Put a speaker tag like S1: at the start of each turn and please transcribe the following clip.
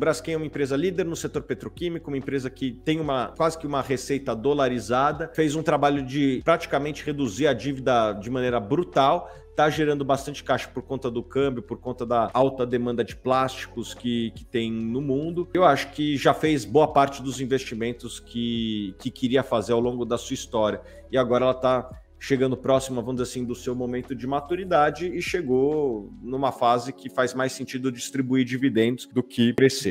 S1: Braskem é uma empresa líder no setor petroquímico, uma empresa que tem uma quase que uma receita dolarizada, fez um trabalho de praticamente reduzir a dívida de maneira brutal está gerando bastante caixa por conta do câmbio, por conta da alta demanda de plásticos que, que tem no mundo. Eu acho que já fez boa parte dos investimentos que, que queria fazer ao longo da sua história. E agora ela está chegando próximo, vamos dizer assim, do seu momento de maturidade e chegou numa fase que faz mais sentido distribuir dividendos do que crescer.